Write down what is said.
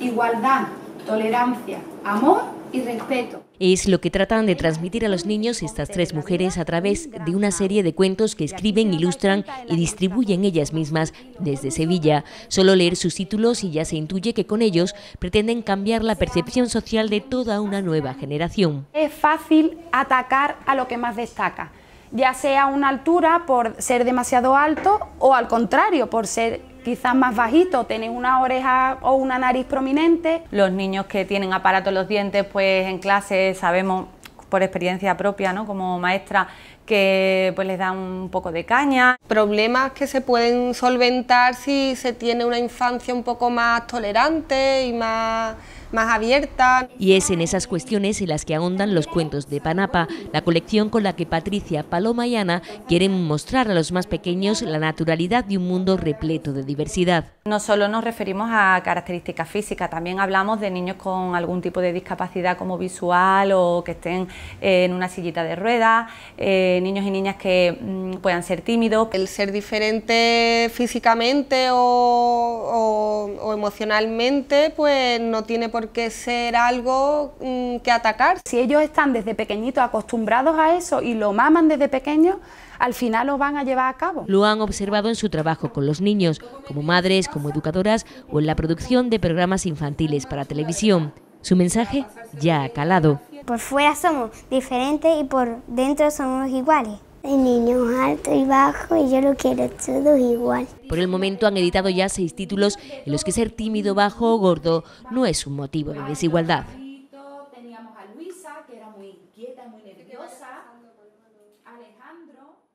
igualdad, tolerancia, amor y respeto. Es lo que tratan de transmitir a los niños estas tres mujeres a través de una serie de cuentos que escriben, ilustran y distribuyen ellas mismas desde Sevilla. Solo leer sus títulos y ya se intuye que con ellos pretenden cambiar la percepción social de toda una nueva generación. Es fácil atacar a lo que más destaca, ya sea una altura por ser demasiado alto o al contrario, por ser quizás más bajito, tienen una oreja o una nariz prominente. Los niños que tienen aparato en los dientes, pues en clase sabemos por experiencia propia, ¿no? como maestra, que pues les da un poco de caña. Problemas que se pueden solventar si se tiene una infancia un poco más tolerante y más más abierta. Y es en esas cuestiones en las que ahondan los cuentos de Panapa, la colección con la que Patricia, Paloma y Ana quieren mostrar a los más pequeños la naturalidad de un mundo repleto de diversidad. No solo nos referimos a características físicas, también hablamos de niños con algún tipo de discapacidad como visual o que estén eh, en una sillita de ruedas, eh, niños y niñas que mm, puedan ser tímidos. El ser diferente físicamente o, o emocionalmente, pues no tiene por qué ser algo mm, que atacar. Si ellos están desde pequeñitos acostumbrados a eso y lo maman desde pequeño, al final lo van a llevar a cabo. Lo han observado en su trabajo con los niños, como madres, como educadoras o en la producción de programas infantiles para televisión. Su mensaje ya ha calado. Por fuera somos diferentes y por dentro somos iguales. Hay niños alto y bajo y yo lo quiero todos igual. Por el momento han editado ya seis títulos en los que ser tímido, bajo o gordo no es un motivo de desigualdad. muy muy nerviosa. Alejandro.